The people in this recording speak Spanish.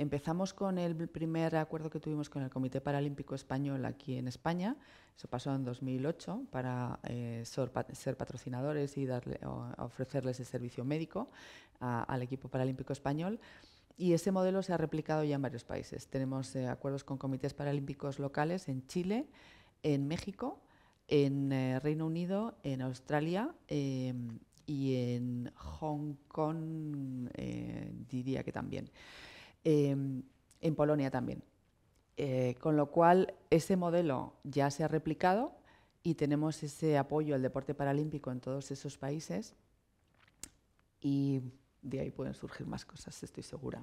Empezamos con el primer acuerdo que tuvimos con el Comité Paralímpico Español aquí en España. Eso pasó en 2008 para eh, ser patrocinadores y darle, ofrecerles el servicio médico al equipo paralímpico español. Y ese modelo se ha replicado ya en varios países. Tenemos eh, acuerdos con comités paralímpicos locales en Chile, en México, en eh, Reino Unido, en Australia em, y en Hong Kong, diría que también. Em, en Polonia también. Eh, con lo cual, ese modelo ya se ha replicado y tenemos ese apoyo al deporte paralímpico en todos esos países y de ahí pueden surgir más cosas, estoy segura.